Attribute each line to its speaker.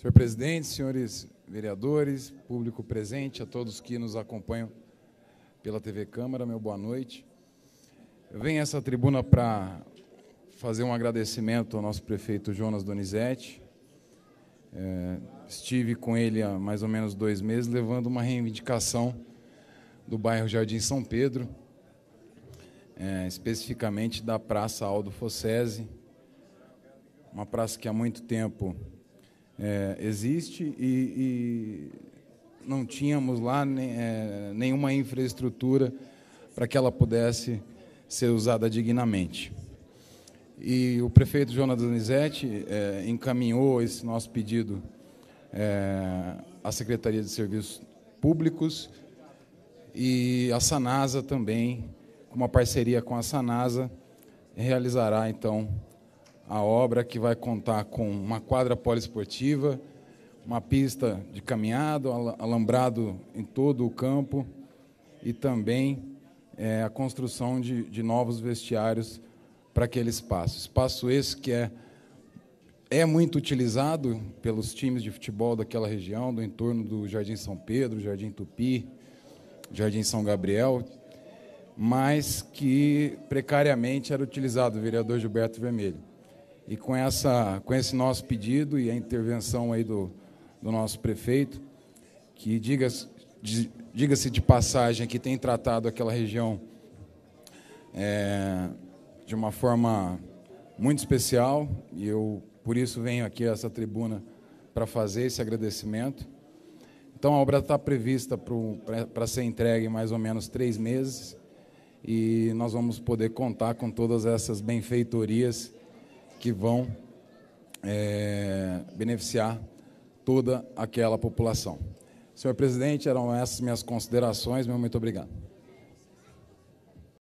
Speaker 1: Senhor presidente, senhores vereadores, público presente, a todos que nos acompanham pela TV Câmara, meu boa noite. Eu venho a essa tribuna para fazer um agradecimento ao nosso prefeito Jonas Donizete. É, estive com ele há mais ou menos dois meses, levando uma reivindicação do bairro Jardim São Pedro, é, especificamente da Praça Aldo Fossese, uma praça que há muito tempo é, existe e, e, não tínhamos lá nem, é, nenhuma infraestrutura para que ela pudesse ser usada dignamente. E o prefeito Jonas Donizete é, encaminhou esse nosso pedido é, à Secretaria de Serviços Públicos e a Sanasa também, com uma parceria com a Sanasa, realizará então a obra que vai contar com uma quadra poliesportiva, uma pista de caminhado, alambrado em todo o campo e também é, a construção de, de novos vestiários para aquele espaço. Espaço esse que é, é muito utilizado pelos times de futebol daquela região, do entorno do Jardim São Pedro, Jardim Tupi, Jardim São Gabriel, mas que precariamente era utilizado, o vereador Gilberto Vermelho. E com, essa, com esse nosso pedido e a intervenção aí do, do nosso prefeito, que diga-se de, diga de passagem que tem tratado aquela região é, de uma forma muito especial, e eu por isso venho aqui a essa tribuna para fazer esse agradecimento. Então a obra está prevista para ser entregue em mais ou menos três meses e nós vamos poder contar com todas essas benfeitorias que vão é, beneficiar toda aquela população. Senhor presidente, eram essas minhas considerações. Meu muito obrigado.